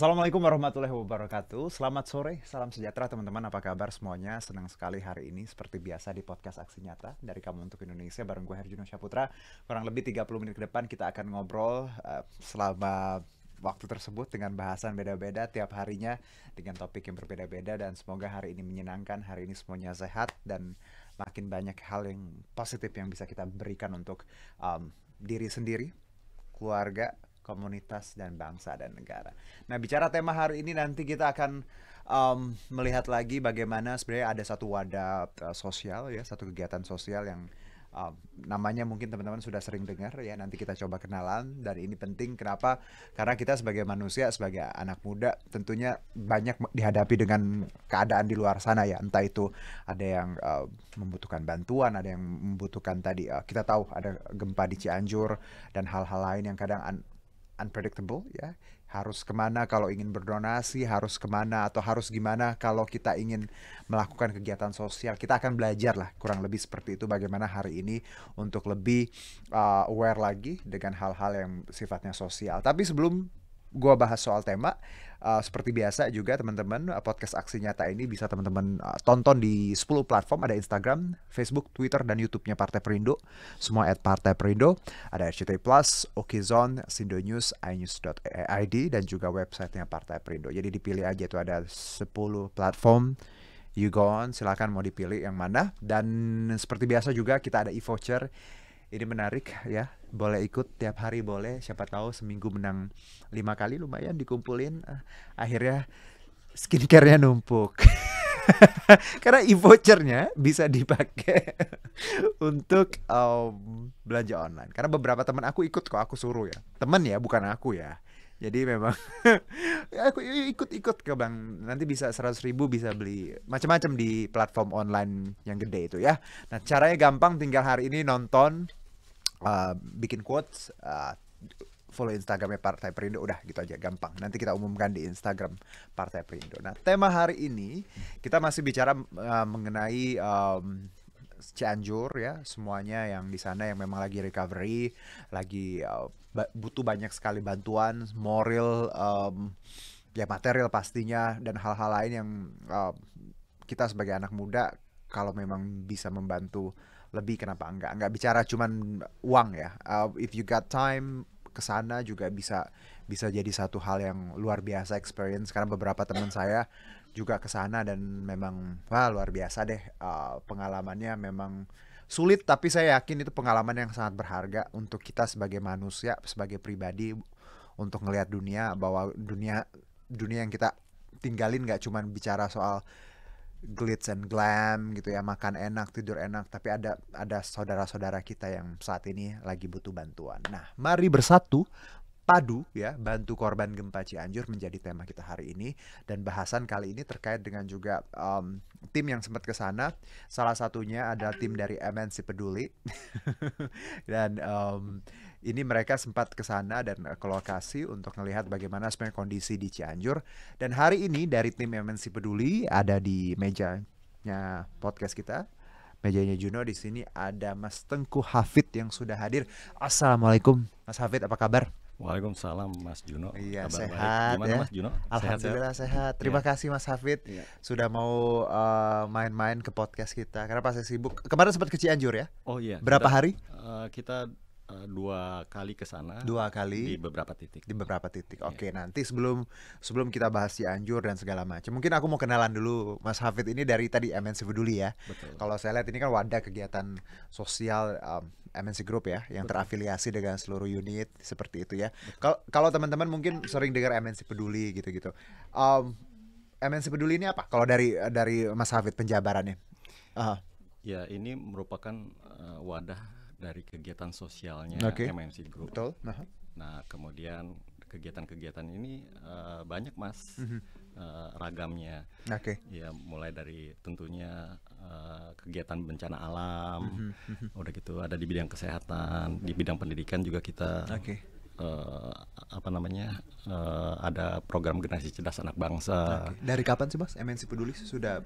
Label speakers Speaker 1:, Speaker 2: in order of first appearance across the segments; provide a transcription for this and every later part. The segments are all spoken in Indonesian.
Speaker 1: Assalamualaikum warahmatullahi wabarakatuh. Selamat sore, salam sejahtera teman-teman. Apa kabar semuanya? Senang sekali hari ini seperti biasa di podcast Aksi Nyata dari Kamu Untuk Indonesia bareng gue Herjuno Syaputra. Kurang lebih 30 menit ke depan kita akan ngobrol uh, selama waktu tersebut dengan bahasan beda-beda tiap harinya dengan topik yang berbeda-beda dan semoga hari ini menyenangkan, hari ini semuanya sehat dan makin banyak hal yang positif yang bisa kita berikan untuk um, diri sendiri, keluarga, komunitas dan bangsa dan negara. Nah, bicara tema hari ini nanti kita akan um, melihat lagi bagaimana sebenarnya ada satu wadah uh, sosial ya, satu kegiatan sosial yang um, namanya mungkin teman-teman sudah sering dengar ya. Nanti kita coba kenalan dan ini penting kenapa? Karena kita sebagai manusia, sebagai anak muda tentunya banyak dihadapi dengan keadaan di luar sana ya. Entah itu ada yang uh, membutuhkan bantuan, ada yang membutuhkan tadi uh, kita tahu ada gempa di Cianjur dan hal-hal lain yang kadang unpredictable ya harus kemana kalau ingin berdonasi harus kemana atau harus gimana kalau kita ingin melakukan kegiatan sosial kita akan belajar lah kurang lebih seperti itu bagaimana hari ini untuk lebih uh, aware lagi dengan hal-hal yang sifatnya sosial tapi sebelum gue bahas soal tema. Uh, seperti biasa juga teman-teman eh, podcast aksi nyata ini bisa teman-teman uh, tonton di 10 platform ada Instagram, Facebook, Twitter dan YouTube-nya Partai Perindo semua at Partai Perindo ada RCTI Plus, Okizon, Sindo News, inews.id dan juga websitenya Partai Perindo jadi dipilih aja itu ada 10 platform you go on silahkan mau dipilih yang mana dan seperti biasa juga kita ada e-voucher ini menarik ya boleh ikut tiap hari boleh siapa tahu seminggu menang lima kali lumayan dikumpulin eh, akhirnya skincarenya numpuk
Speaker 2: karena e-vouchernya
Speaker 1: bisa dipakai untuk um, belanja online karena beberapa teman aku ikut kok aku suruh ya teman ya bukan aku ya jadi memang ya, aku ikut-ikut ke bang nanti bisa seratus ribu bisa beli macam-macam di platform online yang gede itu ya. Nah caranya gampang tinggal hari ini nonton uh, bikin quotes uh, follow Instagramnya Partai Perindo udah gitu aja gampang. Nanti kita umumkan di Instagram Partai Perindo. Nah tema hari ini kita masih bicara uh, mengenai um, Cianjur ya semuanya yang di sana yang memang lagi recovery, lagi uh, butuh banyak sekali bantuan moral, um, ya material pastinya dan hal-hal lain yang uh, kita sebagai anak muda kalau memang bisa membantu lebih kenapa enggak enggak bicara cuman uang ya uh, if you got time ke sana juga bisa bisa jadi satu hal yang luar biasa experience karena beberapa teman saya juga ke sana dan memang wah luar biasa deh uh, pengalamannya memang sulit tapi saya yakin itu pengalaman yang sangat berharga untuk kita sebagai manusia sebagai pribadi untuk ngelihat dunia bahwa dunia dunia yang kita tinggalin nggak cuman bicara soal glitz and glam gitu ya makan enak tidur enak tapi ada ada saudara-saudara kita yang saat ini lagi butuh bantuan nah mari bersatu padu ya bantu korban gempa Cianjur menjadi tema kita hari ini dan bahasan kali ini terkait dengan juga um, tim yang sempat ke sana salah satunya ada tim dari MNC Peduli dan um, ini mereka sempat ke sana dan ke lokasi untuk melihat bagaimana sebenarnya kondisi di Cianjur. Dan hari ini dari tim MNC Peduli ada di mejanya podcast kita. Mejanya Juno di sini ada Mas Tengku Hafid yang sudah hadir. Assalamualaikum Mas Hafid, apa kabar? Waalaikumsalam Mas Juno. Iya Kabar sehat ya. Mas Juno? Ya? Alhamdulillah sehat. sehat. Terima ya. kasih Mas Hafid ya. sudah mau eh, main-main uh, ke podcast kita. Karena pas saya sibuk kemarin sempat ke Cianjur ya. Oh iya. Berapa kita, hari? Uh, kita Eh, dua kali ke sana. Dua kali di beberapa titik. Di beberapa titik. Iya. Oke, yeah. nanti sebelum sebelum kita bahas Anjur dan segala macam. Mungkin aku mau kenalan dulu Mas Hafid ini dari tadi MNC Peduli ya. Betul. Kalau saya lihat ini kan wadah kegiatan sosial um, MNC Group ya yang Betul. terafiliasi dengan seluruh unit seperti itu ya. Kalau kalau teman-teman mungkin sering dengar MNC Peduli gitu-gitu. Um, MNC Peduli ini apa? Kalau dari dari Mas Hafid penjabarannya. Uh.
Speaker 2: Ya, ini merupakan uh, wadah dari kegiatan sosialnya okay. MNC Group. Betul. Uh nah. -huh. Nah, kemudian kegiatan-kegiatan ini uh, banyak mas mm -hmm. uh, ragamnya. Oke. Okay. Ya mulai dari tentunya uh, kegiatan bencana alam, mm -hmm. udah gitu ada di bidang kesehatan, di bidang pendidikan juga kita. Oke. Okay. Uh, apa namanya uh, ada program generasi cerdas anak bangsa.
Speaker 1: Okay. Dari kapan sih mas MNC Peduli sudah?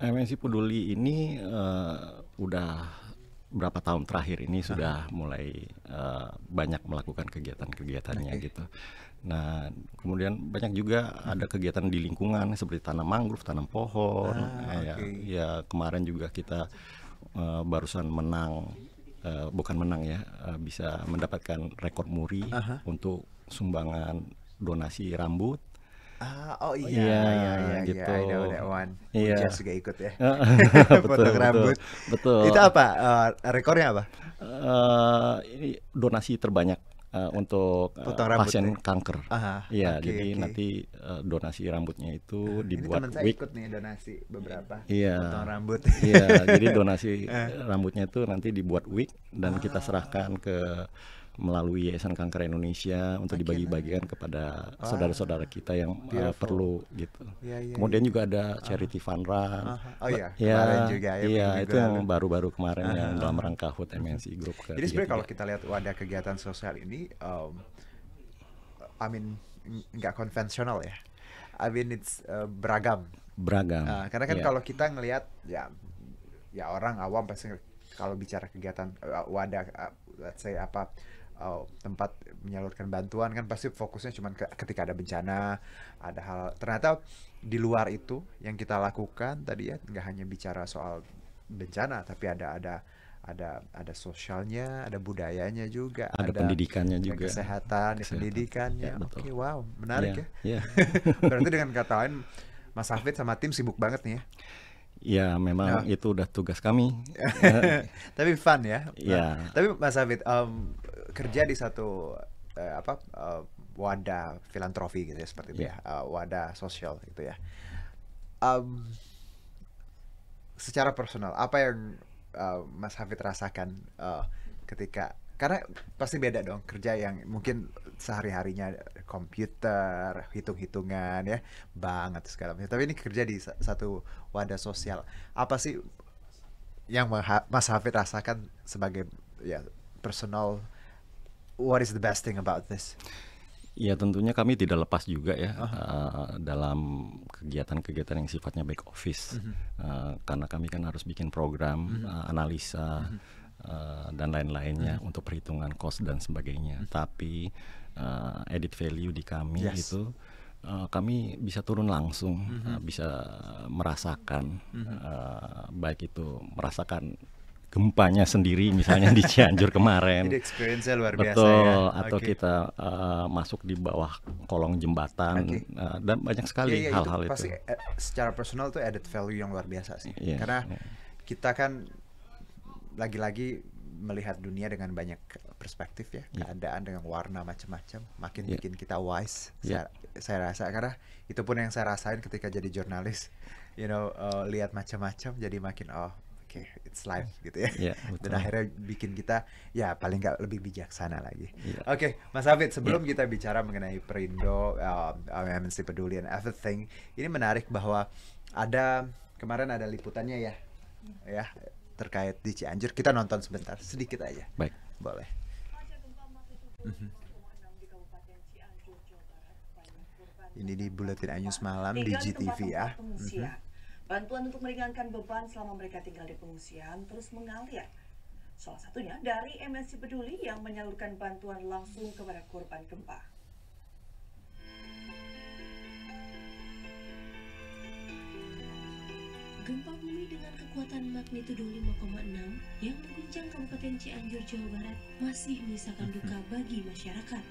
Speaker 2: MNC Peduli ini uh, udah berapa tahun terakhir ini ah. sudah mulai uh, banyak melakukan kegiatan-kegiatannya okay. gitu. Nah, kemudian banyak juga ada kegiatan di lingkungan seperti tanam mangrove, tanam pohon. Ah, nah, ya, ya kemarin juga kita uh, barusan menang uh, bukan menang ya, uh, bisa mendapatkan rekor muri uh -huh. untuk sumbangan donasi rambut
Speaker 1: Ah, oh iya, iya, iya, iya, gitu. I know that one. Iya. Ujian juga ikut ya. betul, Potong rambut. Betul. Itu apa? Uh, rekornya apa?
Speaker 2: Uh, ini donasi terbanyak uh, untuk uh, pasien ya? kanker. Iya, okay, jadi okay. nanti uh, donasi rambutnya itu uh, dibuat ini teman saya ikut
Speaker 1: nih donasi beberapa. Iya. Yeah. Potong rambut. Iya, yeah, jadi donasi
Speaker 2: uh. rambutnya itu nanti dibuat wig dan ah. kita serahkan ke melalui Yayasan Kanker Indonesia untuk dibagi-bagikan nah. kepada ah. saudara-saudara kita yang uh, perlu gitu. Ya, ya, Kemudian ya. juga ada ah. charity ah. fund run. -huh. oh iya, ya, kemarin juga ya. Iya, itu yang baru-baru kemarin -huh. yang dalam rangka HUT MNC Group ke. Jadi sebenarnya kalau
Speaker 1: kita lihat wadah oh, kegiatan sosial ini um, I mean nggak konvensional ya. I mean it's uh, beragam. Beragam. Uh, karena kan yeah. kalau kita ngelihat ya ya orang awam pasti kalau bicara kegiatan uh, wadah uh, let's say apa uh, tempat menyalurkan bantuan kan pasti fokusnya cuma ke, ketika ada bencana ada hal ternyata di luar itu yang kita lakukan tadi ya nggak hanya bicara soal bencana tapi ada ada ada ada sosialnya, ada budayanya juga, ada, ada pendidikannya ada juga, kesehatan, kesehatan. pendidikannya. Ya, Oke, okay, wow, menarik ya. ya. ya. Berarti dengan kata lain, Mas Hafid sama tim sibuk banget nih ya.
Speaker 2: Ya memang ya. itu udah tugas kami. Tapi fun ya. Ya.
Speaker 1: Tapi Mas Hafid, um, kerja di satu uh, apa uh, wadah filantropi gitu ya seperti yeah. itu ya uh, wadah sosial gitu ya um, secara personal apa yang uh, Mas Hafid rasakan uh, ketika karena pasti beda dong kerja yang mungkin sehari harinya komputer hitung hitungan ya banget segala macam tapi ini kerja di satu wadah sosial apa sih yang Mas Hafid rasakan sebagai ya personal what is the best thing about this?
Speaker 2: Ya tentunya kami tidak lepas juga ya uh -huh. uh, dalam kegiatan-kegiatan yang sifatnya back office uh -huh. uh, karena kami kan harus bikin program uh -huh. uh, analisa uh -huh. uh, dan lain-lainnya uh mhm. -huh. untuk perhitungan cost dan sebagainya. Uh mhm. -huh. Tapi uh, edit value di kami yes. itu uh, kami bisa turun langsung, uh -huh. uh, bisa merasakan uh -huh. uh, baik itu merasakan gempanya sendiri misalnya di Cianjur kemarin. Jadi experience luar biasa ya. Betul, ya. atau kita uh, masuk di bawah kolong jembatan okay. uh, eh, dan banyak iya, sekali iya, hal-hal yeah, yeah, itu. pasti
Speaker 1: eh, secara personal tuh added value yang luar biasa sih. Yeah, Karena yeah. kita kan lagi-lagi melihat dunia dengan banyak perspektif ya iya. keadaan dengan warna macam-macam makin yeah. bikin kita wise yeah. saya, saya rasa karena itu pun yang saya rasain ketika jadi jurnalis you know uh, lihat macam-macam jadi makin oh oke okay, it's life gitu ya yeah, betul. dan akhirnya bikin kita ya paling nggak lebih bijaksana lagi yeah. oke okay, Mas Avid, sebelum yeah. kita bicara mengenai Perindo um, um MNC peduli and everything ini menarik bahwa ada kemarin ada liputannya ya ya terkait di Cianjur kita nonton sebentar sedikit aja baik boleh mhm. ini di buletin Anyus malam di GTV ya. Mm -hmm.
Speaker 2: Bantuan untuk meringankan beban selama mereka tinggal di pengungsian terus mengalir. Salah satunya dari MNC Peduli yang menyalurkan bantuan langsung kepada korban gempa.
Speaker 1: Gempa bumi dengan kekuatan magnitudo 5,6 yang mengguncang Kabupaten Cianjur, Jawa Barat masih menyisakan duka bagi masyarakat.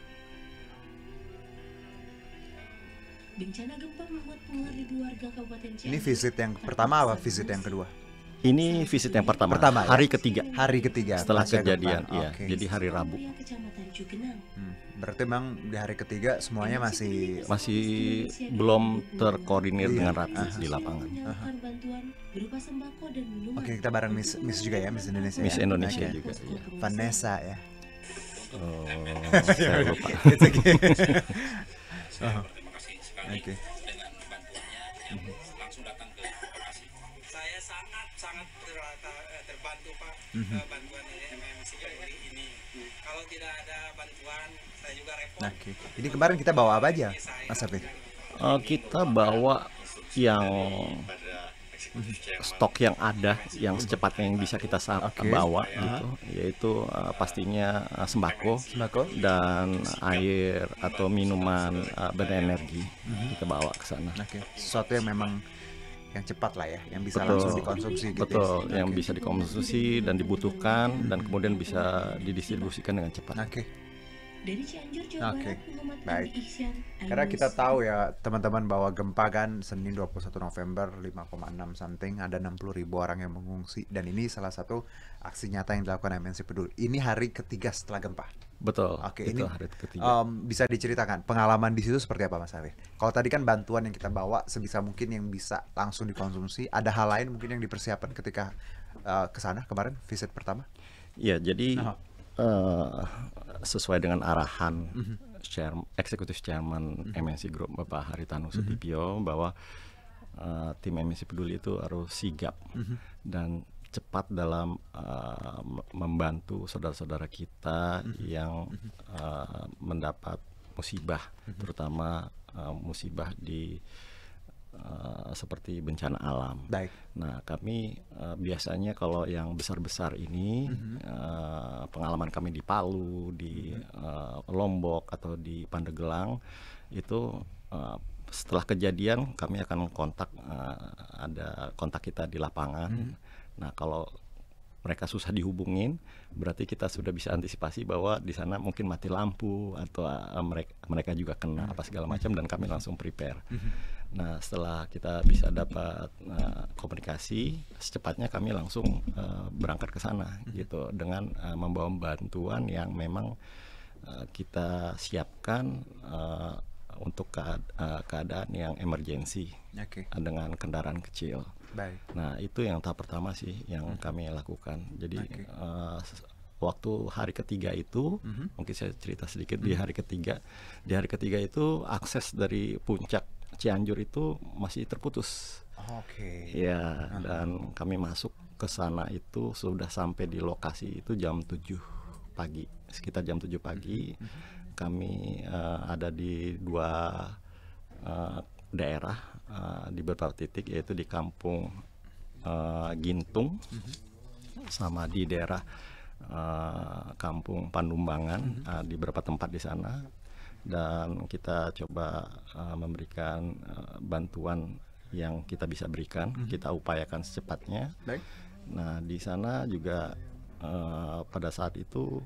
Speaker 1: Bencana gempa membuat ribu warga Kabupaten Cianjur. Ini visit yang pertama apa visit yang kedua?
Speaker 2: Ini visit yang pertama. Pertama. Ya? Hari ketiga. Hari ketiga setelah kejadian, iya. Okay. Jadi hari Rabu. Hmm.
Speaker 1: Berarti memang di hari ketiga semuanya masih
Speaker 2: masih belum terkoordinir iya. dengan rapi uh -huh. di lapangan. Uh -huh. Oke, okay, kita bareng
Speaker 1: Miss Miss juga ya, Miss Indonesia. Miss ya? Indonesia ya? juga. Iya. Vanessa ya. Oh, saya lupa. -huh.
Speaker 2: Oke. Okay. Dengan bantuannya mm -hmm. langsung datang ke lokasi. Saya sangat
Speaker 1: sangat terata, eh, terbantu Pak mm -hmm. bantuan dari MMC Jogori ini. Mm. Kalau tidak ada bantuan saya juga repot. Nah, oke. Okay. Jadi kemarin kita bawa apa aja, Mas Afif?
Speaker 2: Uh, eh, kita bawa yang stok yang ada yang secepatnya yang bisa kita okay. bawa uh ya. -huh. gitu yaitu uh, pastinya uh, sembako, sembako dan air atau minuman uh, berenergi uh mhm. -huh. kita bawa ke sana. Okay.
Speaker 1: Sesuatu yang memang yang cepat lah ya, yang bisa betul, langsung dikonsumsi. Gitu ya. betul, ya. yang okay. bisa dikonsumsi
Speaker 2: dan dibutuhkan dan kemudian bisa
Speaker 1: didistribusikan dengan cepat. Oke. Okay dari Cianjur Jawa okay. Baik. Karena kita tahu ya teman-teman bahwa gempa kan Senin 21 November 5,6 something ada 60 ribu orang yang mengungsi dan ini salah satu aksi nyata yang dilakukan MNC Peduli. Ini hari ketiga setelah gempa. Betul. Oke, okay, ini hari ketiga. Um, bisa diceritakan pengalaman di situ seperti apa Mas Arif? Kalau tadi kan bantuan yang kita bawa sebisa mungkin yang bisa langsung dikonsumsi, ada hal lain mungkin yang dipersiapkan ketika uh, ke sana kemarin visit pertama? Iya, jadi uh
Speaker 2: Eh, sesuai dengan arahan mm -hmm. chair, eksekutif chairman mm -hmm. MNC Group Bapak Haritanu mhm. Sudibyo mm -hmm. bahwa uh, tim MNC Peduli itu harus sigap mm -hmm. dan cepat dalam uh, membantu saudara-saudara kita mm -hmm. yang uh, mendapat musibah, mm -hmm. terutama uh, musibah di Eh, seperti bencana alam. Baik. Nah, kami uh, biasanya kalau yang besar-besar ini mm-hmm. uh, pengalaman kami di Palu, di mm-hmm. uh, Lombok atau di Pandeglang itu uh, setelah kejadian kami akan kontak uh, ada kontak kita di lapangan. Mm-hmm. Nah, kalau mereka susah dihubungin, berarti kita sudah bisa antisipasi bahwa di sana mungkin mati lampu atau mereka mereka juga kena apa segala macam dan kami langsung prepare. Mhm. Nah, setelah kita bisa dapat uh, komunikasi, secepatnya kami langsung uh, berangkat ke sana hmm. gitu dengan uh, membawa bantuan yang memang uh, kita siapkan uh, untuk ke, uh, keadaan yang emergensi okay. dengan kendaraan kecil. Baik. Nah, itu yang tahap pertama sih yang hmm. kami lakukan. Jadi okay. uh, waktu hari ketiga itu mm-hmm. mungkin saya cerita sedikit mm-hmm. di hmm. hari ketiga di hari ketiga itu akses dari puncak Cianjur itu masih terputus. Oh, oke. Okay. Ya, dan kami masuk ke sana itu sudah sampai di lokasi itu jam 7 pagi. Sekitar jam 7 pagi hmm. kami uh, ada di dua uh, daerah uh, di beberapa titik yaitu di kampung uh, Gintung hmm. sama di daerah Uh, kampung Pandumbangan uh, di beberapa tempat di sana dan kita coba uh, memberikan uh, bantuan yang kita bisa berikan, hmm. kita upayakan secepatnya. Baik. Nah, di sana juga uh, pada saat itu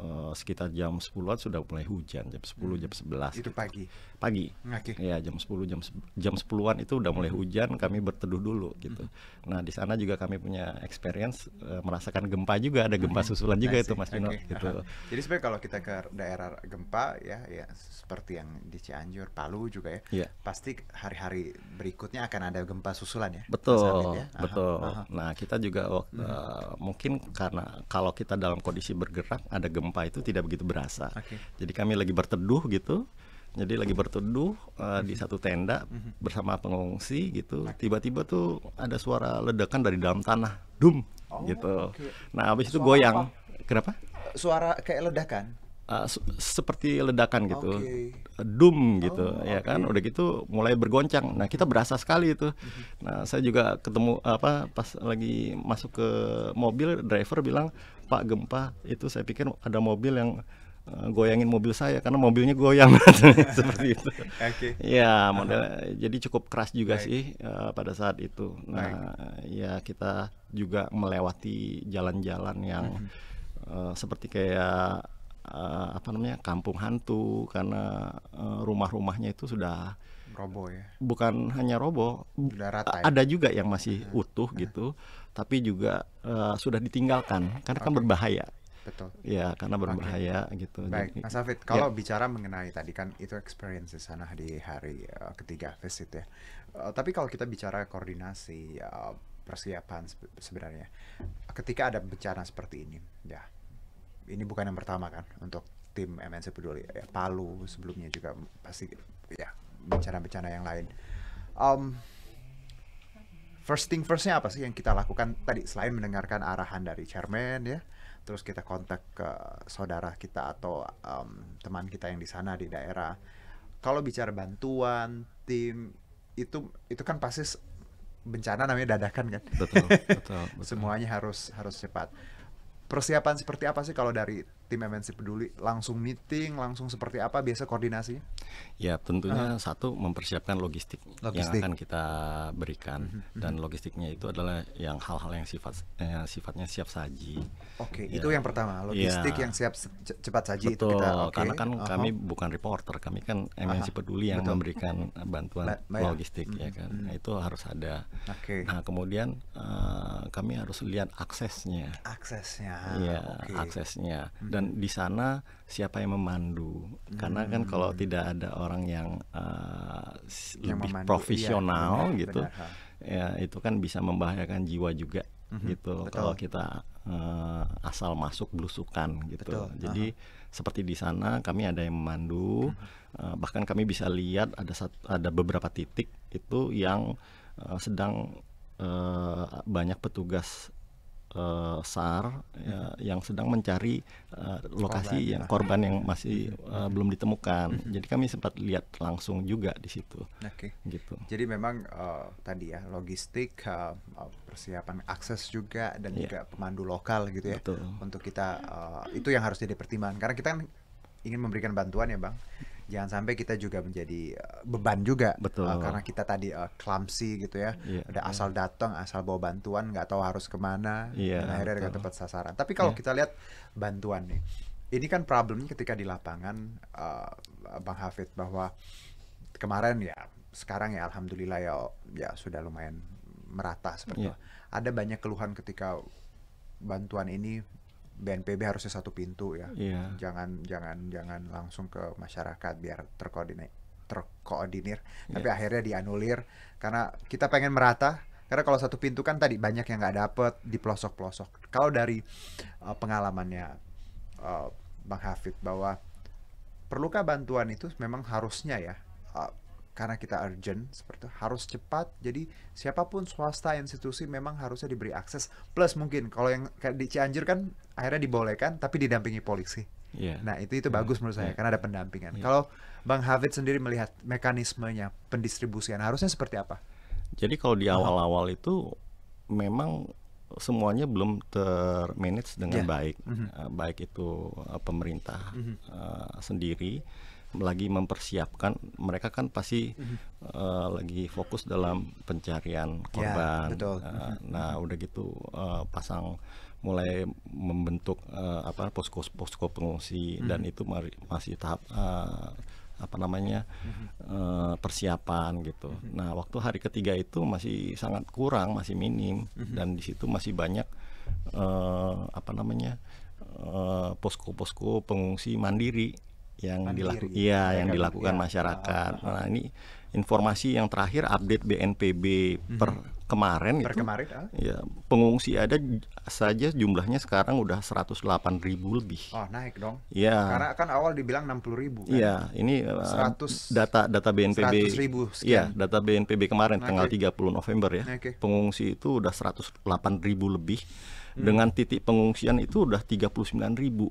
Speaker 2: uh, sekitar jam 10 sudah mulai hujan, jam 10, hmm. jam 11. Itu gitu. pagi pagi. Okay. Ya jam 10 jam jam 10-an itu udah mulai hujan, kami berteduh dulu gitu. Mm Nah, di sana juga kami punya experience uh, merasakan gempa juga, ada gempa okay. Mm-hmm. susulan juga itu Mas Dino okay. gitu.
Speaker 1: Jadi sebenarnya kalau kita ke daerah gempa ya ya seperti yang di Cianjur, Palu juga ya. Yeah. Pasti hari-hari berikutnya akan ada gempa susulan ya. Betul. ya? betul. Aha.
Speaker 2: Nah, kita juga mm -hmm. mungkin karena kalau kita dalam kondisi bergerak ada gempa itu tidak begitu berasa. Okay. Jadi kami lagi berteduh gitu jadi lagi berteduh uh, di mhm. satu tenda mhm. bersama pengungsi gitu. Tiba-tiba tuh ada suara ledakan dari dalam tanah, dum oh, gitu. Okay. Nah, habis itu goyang. Apa? Kenapa?
Speaker 1: Eh, suara kayak ledakan.
Speaker 2: Uh, seperti ledakan gitu, okay. dum gitu, oh, ya okay. kan, udah gitu mulai bergoncang. Nah kita berasa sekali itu. Mhm. Nah saya juga ketemu apa pas lagi masuk ke mobil driver bilang Pak gempa itu saya pikir ada mobil yang Eh, goyangin mobil saya karena mobilnya goyang seperti itu. Okay. Ya model uh -huh. jadi cukup keras juga Baik. sih uh, pada saat itu. Nah Baik. ya kita juga melewati jalan-jalan yang uh -huh. uh, seperti kayak uh, apa namanya kampung hantu karena uh, rumah-rumahnya itu sudah robo ya. Bukan hanya robo, sudah rata. Ya? Ada juga yang masih uh mhm. -huh. utuh mhm. gitu, tapi juga uh, sudah ditinggalkan karena okay. kan berbahaya betul ya karena berbahaya okay. gitu baik mas Afid iya. kalau ya.
Speaker 1: bicara mengenai tadi kan itu experience di sana di hari uh, ketiga visit ya uh, tapi kalau kita bicara koordinasi uh, persiapan sebenarnya ketika ada bencana seperti ini ya ini bukan yang pertama kan untuk tim MNC peduli ya, Palu sebelumnya juga pasti ya bencana-bencana yang lain um, first thing firstnya apa sih yang kita lakukan tadi selain mendengarkan arahan dari chairman ya terus kita kontak ke saudara kita atau um, teman kita yang di sana di daerah kalau bicara bantuan tim itu itu kan pasti bencana namanya dadakan kan betul, betul, betul. semuanya harus harus cepat persiapan seperti apa sih kalau dari tim MNC Peduli langsung meeting, langsung seperti apa biasa koordinasi?
Speaker 2: Ya tentunya uh. satu mempersiapkan logistik, logistik yang akan kita berikan uh mhm, -huh. Mhm. dan logistiknya itu adalah yang hal-hal yang sifat eh, sifatnya siap saji.
Speaker 1: Oke, okay, ya. itu yang pertama ya. logistik ya. yang siap cepat saji Betul, itu kita. Okay. Karena kan uh -huh. kami
Speaker 2: bukan reporter, kami kan MNC uh -huh. Peduli yang Betul. memberikan bantuan ba logistik uh -huh. ya mhm, kan, nah, itu harus ada. Oke. Okay. Nah kemudian uh, kami harus lihat aksesnya. Aksesnya. Iya, okay. aksesnya dan di sana siapa yang memandu hmm. karena kan hmm. kalau tidak ada orang yang, uh, yang lebih memandu, iya, profesional iya, benar, gitu benar. ya itu kan bisa membahayakan jiwa juga mm-hmm, gitu betul. kalau kita uh, asal masuk belusukan gitu betul. jadi uh-huh. seperti di sana kami ada yang memandu mm-hmm. uh, bahkan kami bisa lihat ada satu, ada beberapa titik itu yang uh, sedang uh, banyak petugas uh, SAR uh, yang sedang mencari uh, lokasi korban, yang korban yang masih uh, belum ditemukan. Hmm. Jadi kami sempat lihat langsung juga di situ. Oke. Okay. Gitu.
Speaker 1: Jadi memang uh, tadi ya logistik, uh, persiapan akses juga dan yeah. juga pemandu lokal gitu ya. Betul. Untuk kita uh, itu yang harus jadi pertimbangan karena kita kan ingin memberikan bantuan ya bang jangan sampai kita juga menjadi eh, beban juga eh, betul uh, karena kita tadi uh, clumsy gitu ya yeah, udah asal datang asal bawa bantuan nggak tahu harus kemana yeah, dan akhirnya nggak tepat sasaran tapi kalau yeah. kita lihat bantuan nih ini kan problemnya ketika di lapangan uh, bang Hafid bahwa kemarin ya sekarang ya alhamdulillah ya ya sudah lumayan merata seperti yeah. itu. ada banyak keluhan ketika bantuan ini BNPB harusnya satu pintu ya. Yeah. Jangan jangan jangan langsung ke masyarakat biar terkoordinir terkoordinir. Iya. Yeah. Tapi akhirnya dianulir karena kita pengen merata. Karena kalau satu pintu kan tadi banyak yang nggak dapet di pelosok-pelosok. Kalau dari uh, pengalamannya uh, Bang Hafid bahwa perlukah bantuan itu memang harusnya ya uh, karena kita urgent seperti itu, harus cepat. Jadi siapapun swasta institusi memang harusnya diberi akses. Plus mungkin kalau yang di Cianjur kan akhirnya dibolehkan tapi didampingi polisi. Yeah. Nah itu itu yeah. bagus menurut saya yeah. karena ada pendampingan. Yeah. Kalau Bang Hafid sendiri melihat mekanismenya pendistribusian harusnya seperti apa?
Speaker 2: Jadi kalau di awal-awal itu memang semuanya belum termanage dengan yeah. baik, mm -hmm. baik itu eh, pemerintah mm -hmm. uh, sendiri lagi mempersiapkan mereka kan pasti mm-hmm. uh, lagi fokus dalam pencarian ya, korban. Yeah, eh, Uh, mhm. Nah udah gitu uh, pasang mulai membentuk uh, apa posko posko pengungsi mm-hmm. dan itu mari, masih tahap uh, apa namanya mm-hmm. uh, persiapan gitu. Mm-hmm. Nah waktu hari ketiga itu masih sangat kurang masih minim mm-hmm. dan di situ masih banyak uh, apa namanya posko-posko uh, pengungsi mandiri yang dilakukan iya yang dilakukan ya. masyarakat. Nah, ini informasi yang terakhir update BNPB hmm. per kemarin per itu. kemarin ah. ya pengungsi ada saja jumlahnya sekarang udah 108 ribu lebih oh
Speaker 1: naik dong ya karena kan awal dibilang 60 ribu kan? ya ini 100 eh,
Speaker 2: data data BNPB 100 ribu ya data BNPB kemarin okay. tanggal 30 November ya okay. pengungsi itu udah 108 ribu lebih hmm. dengan titik pengungsian itu udah 39 ribu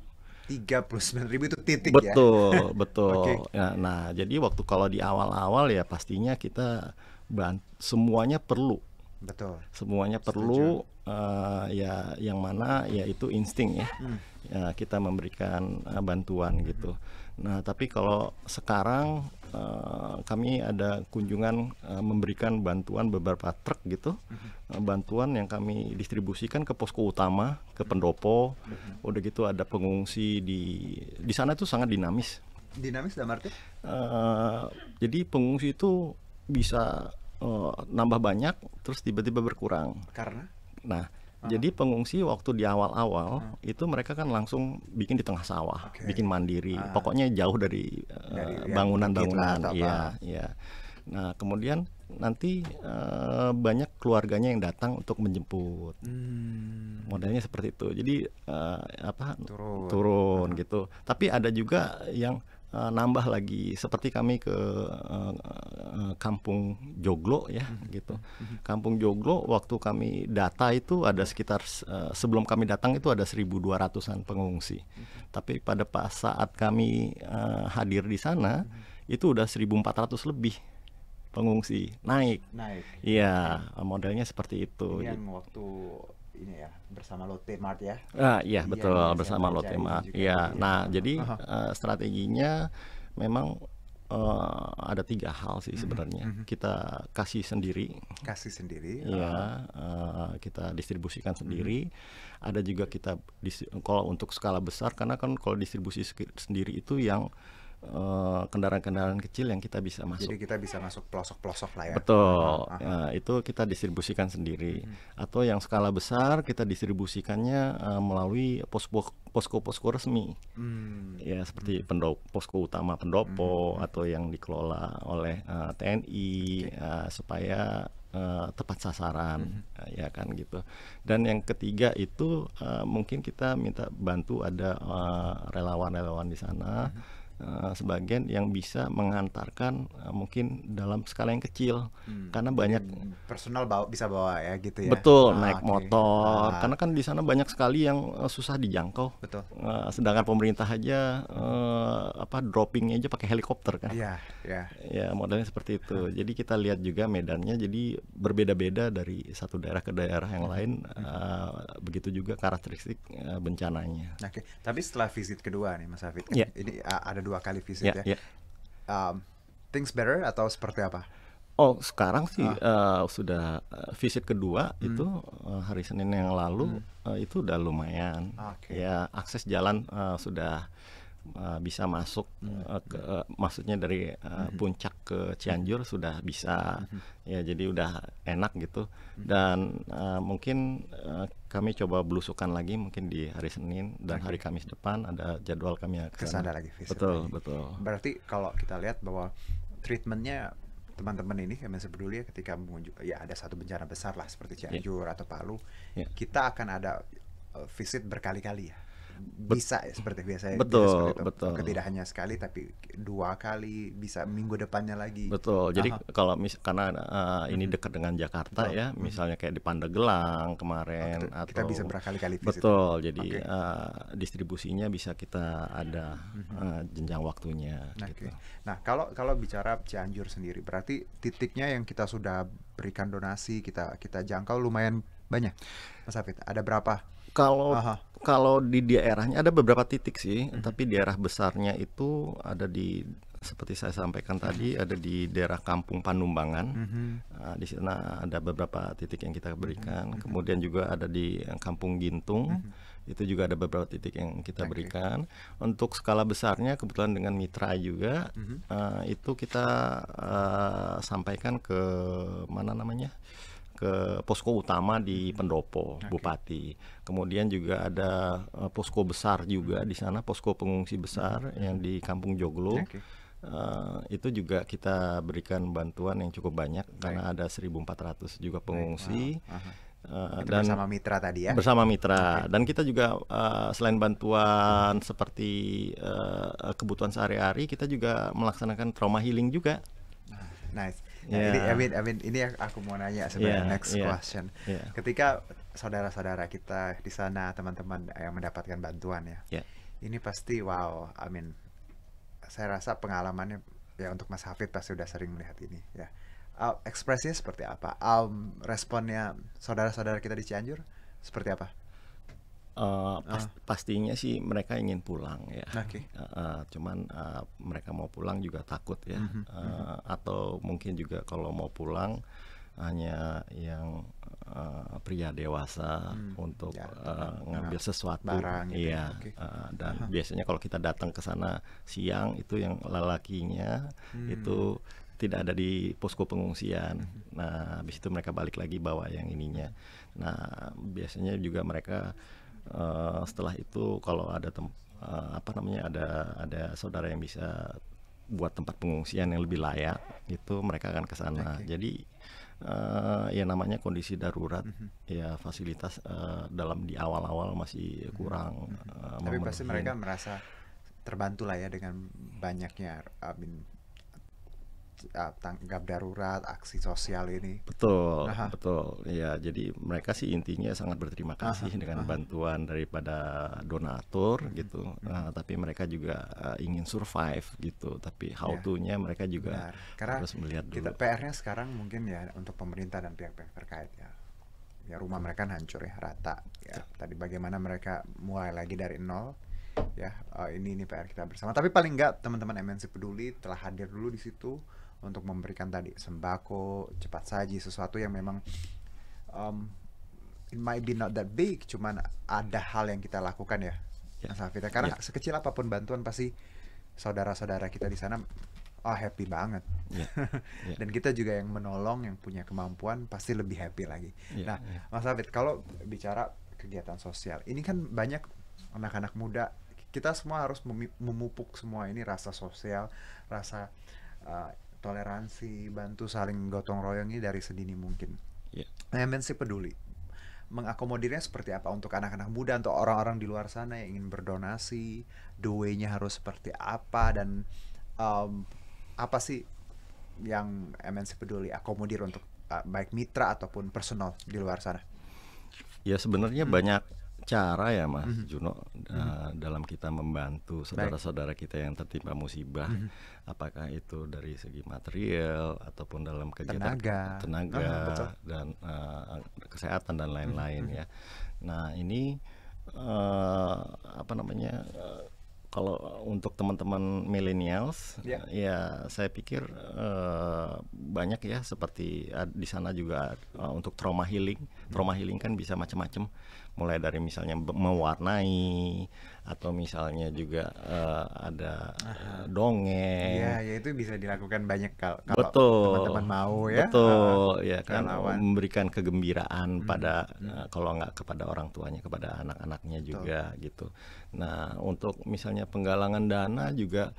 Speaker 1: Tiga puluh sembilan ribu itu titik betul, ya? Betul, betul. okay.
Speaker 2: Ya, nah, nah, jadi waktu kalau di awal-awal ya pastinya kita bant semuanya perlu. Betul. Semuanya perlu uh, ya yang mana yaitu insting ya. Hmm. ya kita memberikan eh, bantuan gitu. Nah, tapi kalau sekarang Eh, kami ada kunjungan uh, memberikan bantuan beberapa truk gitu, uh, bantuan yang kami distribusikan ke posko utama, ke mhm. pendopo, mhm. udah gitu ada pengungsi di di sana itu sangat dinamis.
Speaker 1: Dinamis dalam arti?
Speaker 2: Uh, jadi pengungsi itu bisa uh, nambah banyak, terus tiba-tiba berkurang. Karena? Nah jadi pengungsi waktu di awal-awal itu mereka kan langsung bikin di tengah sawah, okay. bikin mandiri. Uh. Pokoknya jauh dari
Speaker 1: eh, ya, bangunan-bangunan. Uh, iya,
Speaker 2: iya. Nah, kemudian nanti uh, banyak keluarganya yang datang untuk menjemput. Hmm. Modelnya seperti itu. Jadi uh, apa? Turun, turun gitu. Tapi ada juga yang uh, nambah lagi seperti kami ke uh, uh, kampung Joglo ya hmm. gitu. Hmm. Kampung Joglo waktu kami data itu ada sekitar uh, sebelum kami datang itu ada 1.200-an pengungsi. Hmm. Tapi pada pas saat kami uh, hadir di sana hmm. itu udah 1.400 lebih pengungsi naik. Naik. Iya, modelnya seperti itu. Ini yang
Speaker 1: gitu. waktu ini ya bersama Lotte Mart ya. Ah iya, iya betul ya, bersama Lotte ya, Mart. Iya, iya.
Speaker 2: Nah, jadi uh-huh. uh, strateginya memang uh, ada tiga hal sih mhm, sebenarnya. Uh mhm. -huh. Kita kasih sendiri.
Speaker 1: Kasih sendiri. Ya,
Speaker 2: uh, kita distribusikan mhm. sendiri. Uh -huh. Ada juga kita kalau untuk skala besar karena kan kalau distribusi sendiri itu yang Eh, kendaraan-kendaraan kecil yang kita bisa masuk.
Speaker 1: Jadi kita bisa masuk pelosok-pelosok lah ya. Betul. Uh,
Speaker 2: ya, itu kita distribusikan sendiri. -huh. Hmm. Atau yang skala besar kita distribusikannya uh, melalui posko posko resmi. resmi. Hmm. -huh. Ya seperti -huh. Hmm. pendopo, posko utama pendopo -huh. atau yang dikelola oleh uh, eh, TNI okay. uh, supaya tepat sasaran mm -hmm. ya kan gitu dan yang ketiga itu uh, mungkin kita minta bantu ada relawan-relawan uh, di sana mm -hmm Eh, sebagian yang bisa mengantarkan uh, mungkin dalam skala yang kecil hmm. karena banyak
Speaker 1: hmm, personal bawa, bisa bawa ya gitu ya betul
Speaker 2: ah, naik okay. motor ah. karena kan di sana banyak sekali yang uh, susah dijangkau betul uh, sedangkan pemerintah aja uh, apa droppingnya aja pakai helikopter kan ya yeah, yeah. ya modelnya seperti itu ah. jadi kita lihat juga medannya jadi berbeda-beda dari satu daerah ke daerah yang hmm. lain hmm. begitu juga karakteristik uh, bencananya
Speaker 1: oke okay. tapi setelah visit kedua nih Mas Hafid kan yeah. ini ada dua kali visit yeah, ya. Yeah. Ya. Um, things better atau seperti apa?
Speaker 2: Oh sekarang sih ah. uh, sudah eh, visit kedua hmm. itu uh, hari Senin yang lalu hmm. uh, itu udah lumayan. Okay. Ya akses jalan uh, sudah Eh, bisa masuk hmm. uh, ke uh, maksudnya dari uh, hmm. puncak ke Cianjur sudah bisa hmm. ya jadi udah enak gitu hmm. dan uh, mungkin uh, kami coba belusukan lagi mungkin di hari Senin dan okay. Hmm. hari Kamis depan ada jadwal kami akan kesana lagi betul lagi. betul
Speaker 1: berarti kalau kita lihat bahwa treatmentnya teman-teman ini kami peduli ya ketika ya ada satu bencana besar lah seperti iya. Cianjur yeah. atau Palu yeah. kita akan ada visit berkali-kali ya bisa ya, seperti biasa betul itu. betul tidak hanya sekali tapi dua kali bisa minggu depannya lagi betul jadi -huh.
Speaker 2: kalau mis karena uh, ini mhm. dekat dengan Jakarta betul. ya mhm. misalnya kayak di Pandeglang kemarin oh, kita, atau kita bisa berkali-kali betul jadi okay. uh, eh, distribusinya bisa
Speaker 1: kita ada uh, jenjang waktunya nah, gitu. nah kalau kalau bicara Cianjur sendiri berarti titiknya yang kita sudah berikan donasi kita kita jangkau lumayan banyak Mas Hafid ada berapa kalau Aha.
Speaker 2: kalau di daerahnya ada beberapa titik sih, hmm. tapi daerah besarnya itu ada di seperti saya sampaikan tadi mhm. ada di daerah Kampung Panumbangan. hmm Nah, di sana ada beberapa titik yang kita berikan. hmm Kemudian juga ada di Kampung Gintung. hmm Itu juga ada beberapa titik yang kita okay. berikan. Untuk skala besarnya kebetulan dengan mitra juga hmm uh, itu kita uh, sampaikan ke mana namanya? ke posko utama di hmm. Pendopo okay. Bupati. Kemudian juga ada uh, posko besar juga di sana posko pengungsi besar hmm. yang di Kampung Joglo. Okay. Uh, eh, itu juga kita berikan bantuan yang cukup banyak Baik. karena ada 1.400 juga pengungsi. Wow. Uh eh, dan bersama mitra tadi ya bersama mitra okay. dan kita juga uh, selain bantuan hmm. seperti uh, kebutuhan sehari-hari kita juga melaksanakan trauma healing juga
Speaker 1: nah, nice Nah, ini, Jadi I mean, I mean ini yang aku mau nanya sebenarnya yeah, next yeah, question. Yeah. Ketika saudara-saudara kita di sana teman-teman yang mendapatkan bantuan ya. Yeah. Ini pasti wow, I mean saya rasa pengalamannya ya untuk Mas Hafid pasti sudah sering melihat ini ya. Uh, ekspresinya seperti apa? Um, responnya saudara-saudara kita di Cianjur seperti apa?
Speaker 2: Uh, pas, uh. Pastinya sih mereka ingin pulang ya. Okay. Uh, eh, eh, cuman uh, mereka mau pulang juga takut ya. Mm -hmm. uh, mm -hmm. Atau mungkin juga kalau mau pulang hanya yang uh, pria dewasa hmm. untuk ya, uh, ngambil sesuatu. Barang, gitu. Ya. Iya. Okay. Uh, dan uh -huh. biasanya kalau kita datang ke sana siang itu yang lelakinya hmm. itu tidak ada di posko pengungsian. Mhm. Nah, habis itu mereka balik lagi bawa yang ininya. Nah, biasanya juga mereka uh, setelah itu kalau ada tem uh, apa namanya ada ada saudara yang bisa buat tempat pengungsian yang lebih layak itu mereka akan ke sana. Okay. Jadi uh, ya namanya kondisi darurat mm -hmm. ya fasilitas uh, dalam di awal-awal masih mhm. kurang. Mm -hmm. uh, Tapi pasti mereka merasa
Speaker 1: terbantu lah ya dengan banyaknya I mean, Ah, tanggap darurat, aksi sosial ini.
Speaker 2: Betul, Aha. betul. Ya, jadi mereka sih intinya sangat berterima kasih Aha. dengan Aha. bantuan daripada donatur hmm, gitu. Hmm. Nah, tapi mereka juga uh, ingin survive gitu. Tapi how ya. to-nya mereka juga Karena harus
Speaker 1: melihat dulu. PR-nya sekarang mungkin ya untuk pemerintah dan pihak-pihak terkait ya ya rumah mereka hancur ya rata ya. tadi bagaimana mereka mulai lagi dari nol ya uh, ini ini PR kita bersama tapi paling enggak teman-teman MNC peduli telah hadir dulu di situ untuk memberikan tadi sembako cepat saji sesuatu yang memang um, it might be not that big cuman ada hal yang kita lakukan ya yeah. Mas Hafid karena yeah. sekecil apapun bantuan pasti saudara-saudara kita di sana oh happy banget yeah. Yeah. dan kita juga yang menolong yang punya kemampuan pasti lebih happy lagi yeah. nah yeah. Mas Hafid kalau bicara kegiatan sosial ini kan banyak anak-anak muda kita semua harus memupuk semua ini rasa sosial rasa uh, toleransi bantu saling gotong royong ini dari sedini mungkin yeah. Iya. MNC peduli mengakomodirnya seperti apa untuk anak-anak muda untuk orang-orang di luar sana yang ingin berdonasi doenya harus seperti apa dan um, apa sih yang MNC peduli akomodir untuk uh, baik mitra ataupun personal di luar sana
Speaker 2: ya sebenarnya hmm. banyak cara ya Mas mm-hmm. Juno mm-hmm. dalam kita membantu saudara-saudara kita yang tertimpa musibah mm-hmm. apakah itu dari segi material ataupun dalam kegiatan tenaga, tenaga uh, dan uh, kesehatan dan lain-lain mm-hmm. ya. Mhm. Nah, ini uh, apa namanya uh, kalau untuk teman-teman millennials yeah. ya saya pikir uh, banyak ya seperti uh, di sana juga uh, untuk trauma healing mhm. trauma healing kan bisa macam-macam mulai dari misalnya mewarnai atau misalnya juga uh, ada uh, dongeng. ya,
Speaker 1: ya itu bisa dilakukan banyak kalau teman-teman mau ya. Betul, uh, ya kan kalawan.
Speaker 2: memberikan kegembiraan hmm. pada hmm. Uh, kalau nggak kepada orang tuanya kepada anak-anaknya juga gitu. Nah, untuk misalnya penggalangan dana juga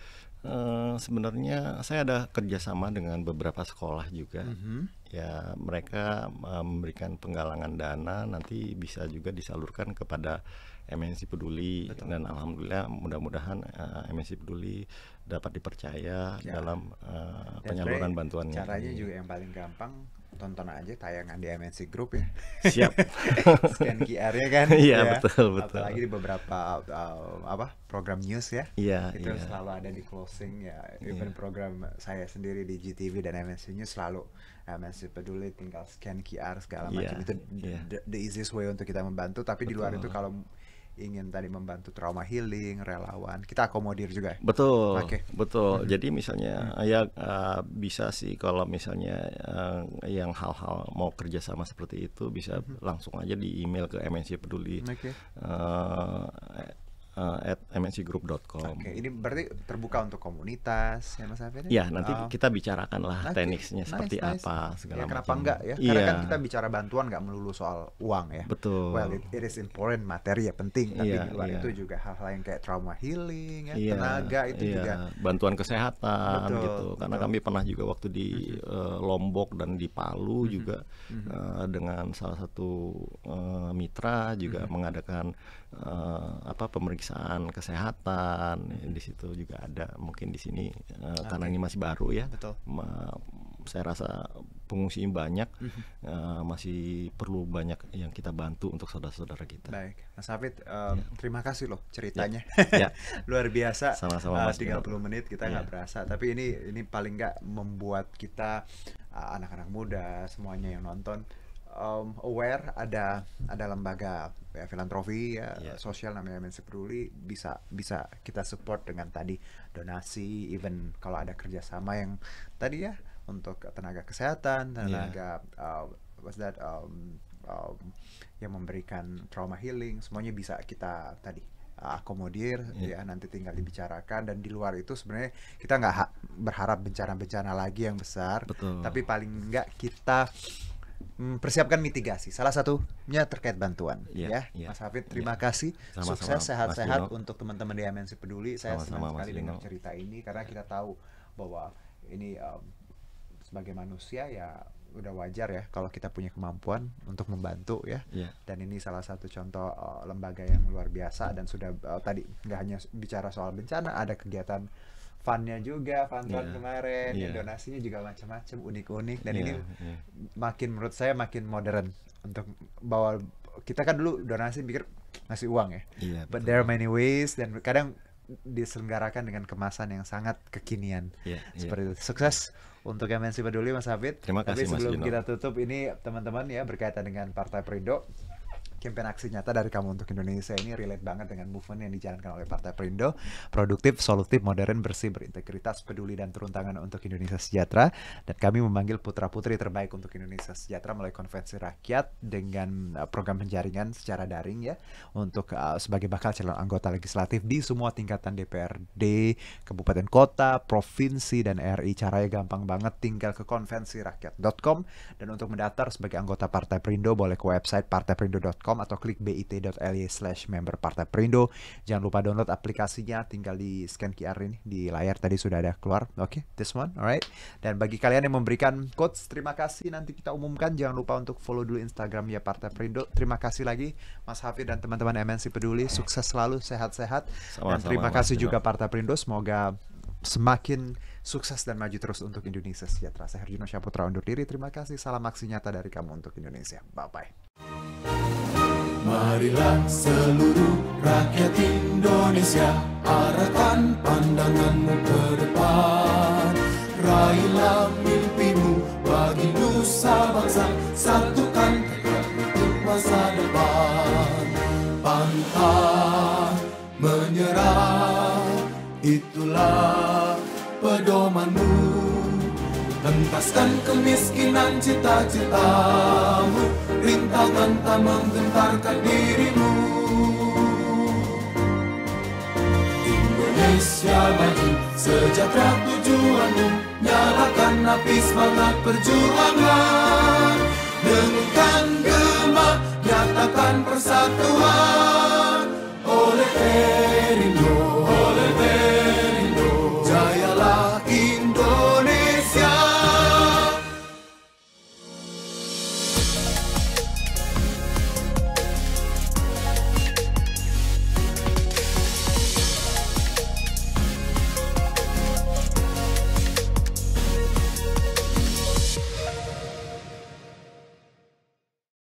Speaker 2: uh, sebenarnya saya ada kerjasama dengan beberapa sekolah juga. -hmm ya mereka eh, memberikan penggalangan dana nanti bisa juga disalurkan kepada MNC Peduli Betul. dan alhamdulillah mudah-mudahan uh, eh, MNC Peduli dapat dipercaya ya. dalam uh, penyaluran bantuannya. Caranya iya.
Speaker 1: juga yang paling gampang tonton aja tayangan di MNC Group ya. Siap. Scan qr ya kan. Iya, ya. betul, betul. Apalagi di beberapa um, apa? program news ya. Iya, Itu iya. selalu ada di closing ya. Iya. Even program saya sendiri di GTV dan MNC News selalu MNC Peduli tinggal scan QR segala iya, macam. Itu iya. the, the easiest way untuk kita membantu, tapi betul. di luar itu kalau ingin tadi membantu trauma healing, relawan, kita akomodir juga. Ya? Betul. Okay. Betul. Hmm. Jadi misalnya
Speaker 2: hmm. ya uh, bisa sih kalau misalnya uh, yang hal-hal mau kerjasama seperti itu bisa hmm. langsung aja di email ke MNC Peduli. Okay. Uh, eh, uh, at mncgroup.com. Oke, ini
Speaker 1: berarti terbuka untuk komunitas ya Mas Afif? Ya? Iya, nanti oh. kita bicarakan
Speaker 2: lah okay. teknisnya nice, seperti nice. apa ya, segala ya, macam. Kenapa enggak ya? Karena yeah. kan iya. kita
Speaker 1: bicara bantuan nggak melulu soal uang ya. Betul. Well, it, it is important materi ya penting, tapi yeah, di luar yeah. itu juga hal-hal yang kayak trauma healing ya, yeah, tenaga itu yeah. juga
Speaker 2: bantuan kesehatan betul, gitu. Karena betul. kami pernah juga waktu di uh, Lombok dan di Palu mm -hmm. juga mm -hmm. uh, dengan salah satu uh, mitra juga mm -hmm. mengadakan uh, apa pemeriksaan pemeriksaan kesehatan hmm. di situ juga ada mungkin di sini eh, okay. karena ini masih baru ya Betul. Ma saya rasa pengungsi banyak hmm. uh, masih perlu banyak yang kita bantu untuk saudara-saudara kita
Speaker 1: baik Mas Hafid um, eh, yeah. terima kasih loh ceritanya yeah. Yeah. luar biasa sama-sama uh, 30 menit kita ya. nggak yeah. berasa tapi ini ini paling nggak membuat kita anak-anak uh, muda semuanya yang nonton um, aware ada ada lembaga ya, filantropi ya yeah. sosial namanya Mensi Peduli bisa bisa kita support dengan tadi donasi even kalau ada kerjasama yang tadi ya untuk tenaga kesehatan iya. tenaga yeah. uh, what's that um, um, yang memberikan trauma healing semuanya bisa kita tadi uh, akomodir yeah. ya nanti tinggal dibicarakan dan di luar itu sebenarnya kita nggak berharap bencana-bencana lagi yang besar Betul. tapi paling nggak kita Hmm, persiapkan mitigasi. Salah satunya terkait bantuan, yeah, ya. Yeah, Mas Hafid, iya. terima yeah. kasih. Sama -sama, Sukses sehat-sehat untuk teman-teman di MNC Peduli. Saya Sama -sama, senang sekali dengan cerita ini karena kita tahu bahwa ini um, sebagai manusia ya udah wajar ya kalau kita punya kemampuan untuk membantu ya. Yeah. Dan ini salah satu contoh uh, lembaga yang luar biasa dan sudah uh, tadi nggak hanya bicara soal bencana, ada kegiatan funnya juga fun yeah. kemarin yeah. donasinya juga macam-macam unik-unik dan yeah. ini yeah. makin menurut saya makin modern untuk bawa kita kan dulu donasi pikir ngasih uang ya yeah, but betul. there are many ways dan kadang diselenggarakan dengan kemasan yang sangat kekinian yeah, iya. seperti yeah. itu sukses untuk MNC peduli Mas Hafid terima kasih tapi sebelum Mas kita tutup ini teman-teman ya berkaitan dengan Partai Perindo Kampanye aksi nyata dari kamu untuk Indonesia ini relate banget dengan movement yang dijalankan oleh Partai Perindo. Produktif, solutif, modern, bersih, berintegritas, peduli, dan turun tangan untuk Indonesia sejahtera. Dan kami memanggil putra-putri terbaik untuk Indonesia sejahtera melalui konvensi rakyat dengan eh, program penjaringan secara daring ya untuk uh, sebagai bakal calon anggota legislatif di semua tingkatan DPRD, kabupaten kota, provinsi, dan RI. Caranya gampang banget, tinggal ke konvensi rakyat.com dan untuk mendaftar sebagai anggota Partai Perindo boleh ke website partaiperindo.com atau klik bit.ly slash member Partai Perindo. Jangan lupa download aplikasinya, tinggal di scan QR ini di layar tadi sudah ada keluar. Oke, okay, this one, alright. Dan bagi kalian yang memberikan quotes, terima kasih. Nanti kita umumkan, jangan lupa untuk follow dulu Instagram ya Partai Perindo. Terima kasih lagi Mas Hafid dan teman-teman MNC Peduli. Sukses selalu, sehat-sehat. Dan terima sama, kasih mas, juga Partai Perindo. Semoga semakin sukses dan maju terus untuk Indonesia sejahtera. Saya Herjuno Syaputra undur diri. Terima kasih. Salam aksi nyata dari kamu untuk Indonesia. Bye-bye. Marilah seluruh rakyat Indonesia Arahkan pandanganmu ke depan Raihlah mimpimu bagi nusa bangsa Satukan untuk masa depan Pantang menyerah Itulah pedomanmu Hentaskan kemiskinan
Speaker 2: cita-citamu Mentah-mentah menggentarkan dirimu Indonesia maju Sejahtera tujuanmu Nyalakan api
Speaker 1: semangat perjuangan Dengarkan gema Nyatakan persatuan Oleh Perindo